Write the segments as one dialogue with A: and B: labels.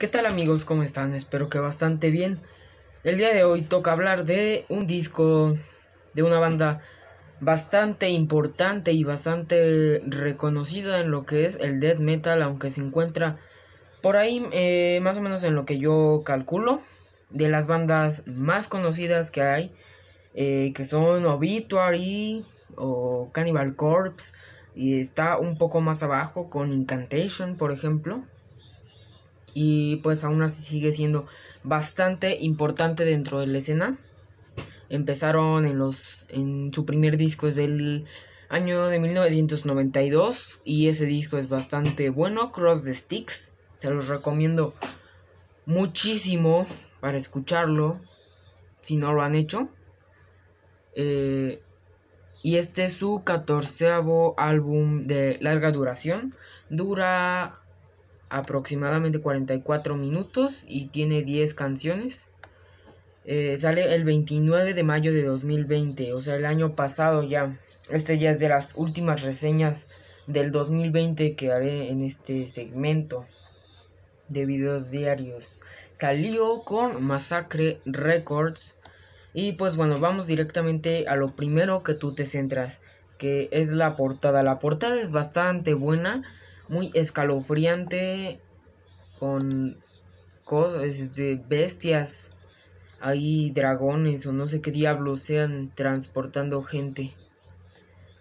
A: ¿Qué tal amigos? ¿Cómo están? Espero que bastante bien. El día de hoy toca hablar de un disco de una banda bastante importante y bastante reconocida en lo que es el death metal, aunque se encuentra por ahí eh, más o menos en lo que yo calculo, de las bandas más conocidas que hay, eh, que son Obituary o Cannibal Corpse, y está un poco más abajo con Incantation, por ejemplo y pues aún así sigue siendo bastante importante dentro de la escena. Empezaron en los en su primer disco es del año de 1992 y ese disco es bastante bueno, Cross the Sticks. Se los recomiendo muchísimo para escucharlo si no lo han hecho. Eh, y este es su catorceavo álbum de larga duración. Dura aproximadamente 44 minutos y tiene 10 canciones. Eh, sale el 29 de mayo de 2020, o sea, el año pasado ya. Este ya es de las últimas reseñas del 2020 que haré en este segmento de videos diarios. Salió con Masacre Records. Y pues bueno, vamos directamente a lo primero que tú te centras, que es la portada. La portada es bastante buena muy escalofriante con cosas, de este, bestias, hay dragones o no sé qué diablos sean transportando gente.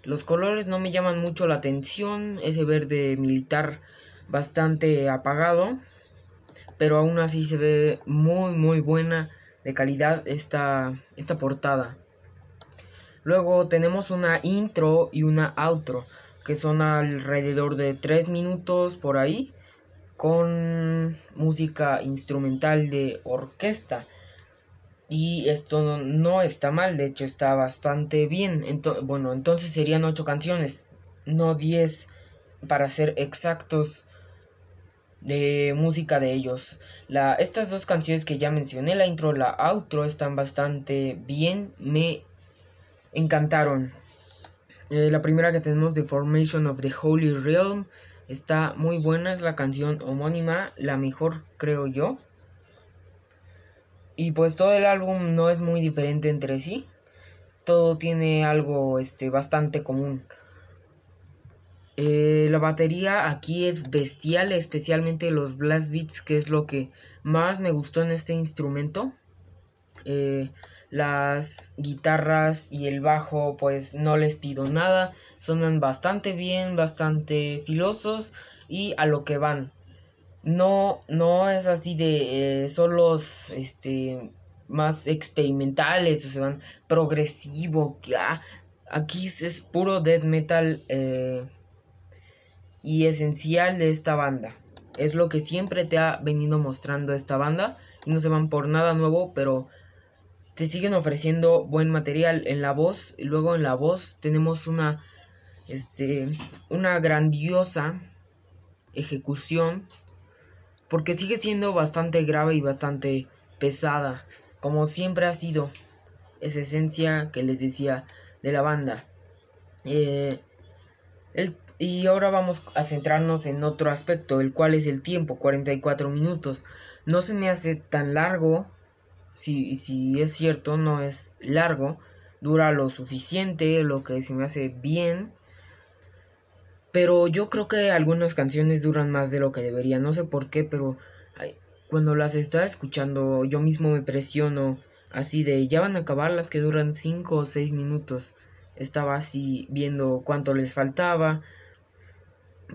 A: Los colores no me llaman mucho la atención, ese verde militar bastante apagado, pero aún así se ve muy muy buena de calidad esta, esta portada. Luego tenemos una intro y una outro que son alrededor de 3 minutos por ahí, con música instrumental de orquesta. Y esto no, está mal, de hecho está bastante bien. entonces bueno, entonces serían 8 canciones, no 10 para ser exactos de música de ellos. La, estas dos canciones que ya mencioné, la intro, la outro, están bastante bien, me encantaron. Eh, la primera que tenemos de Formation of the Holy Realm está muy buena, es la canción homónima, la mejor creo yo. Y pues todo el álbum no es muy diferente entre sí. Todo tiene algo este, bastante común. Eh, la batería aquí es bestial, especialmente los blast beats, que es lo que más me gustó en este instrumento. Eh, las guitarras y el bajo pues no les pido nada, sonan bastante bien, bastante filosos y a lo que van. No, no es así de eh, solos este, más experimentales, o se van progresivo, ah, aquí es, puro death metal eh, y esencial de esta banda. Es lo que siempre te ha venido mostrando esta banda y no se van por nada nuevo, pero te siguen ofreciendo buen material en la voz. Y Luego en la voz tenemos una, este, una grandiosa ejecución porque sigue siendo bastante grave y bastante pesada, como siempre ha sido esa esencia que les decía de la banda. Eh, y ahora vamos a centrarnos en otro aspecto, el cual es el tiempo, 44 minutos. No se me hace tan largo si, si es cierto, no es largo, dura lo suficiente, lo que se me hace bien. Pero yo creo que algunas canciones duran más de lo que deberían, no sé por qué, pero cuando las estaba escuchando yo mismo me presiono así de ya van a acabar las que duran 5 o 6 minutos. Estaba así viendo cuánto les faltaba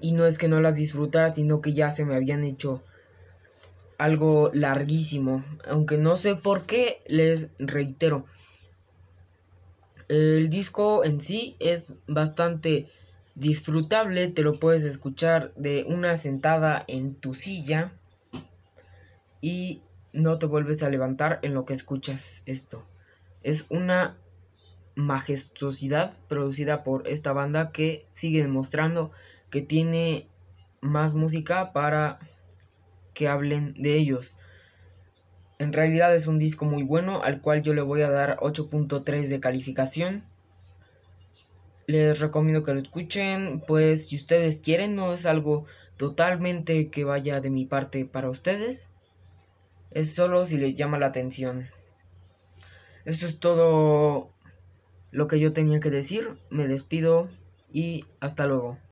A: y no es que no las disfrutara, sino que ya se me habían hecho algo larguísimo, aunque no sé por qué, les reitero. El disco en sí es bastante disfrutable, te lo puedes escuchar de una sentada en tu silla y no te vuelves a levantar en lo que escuchas esto. Es una majestuosidad producida por esta banda que sigue demostrando que tiene más música para que hablen de ellos. En realidad es un disco muy bueno al cual yo le voy a dar 8.3 de calificación. Les recomiendo que lo escuchen, pues si ustedes quieren no es algo totalmente que vaya de mi parte para ustedes. Es solo si les llama la atención. Eso es todo lo que yo tenía que decir. Me despido y hasta luego.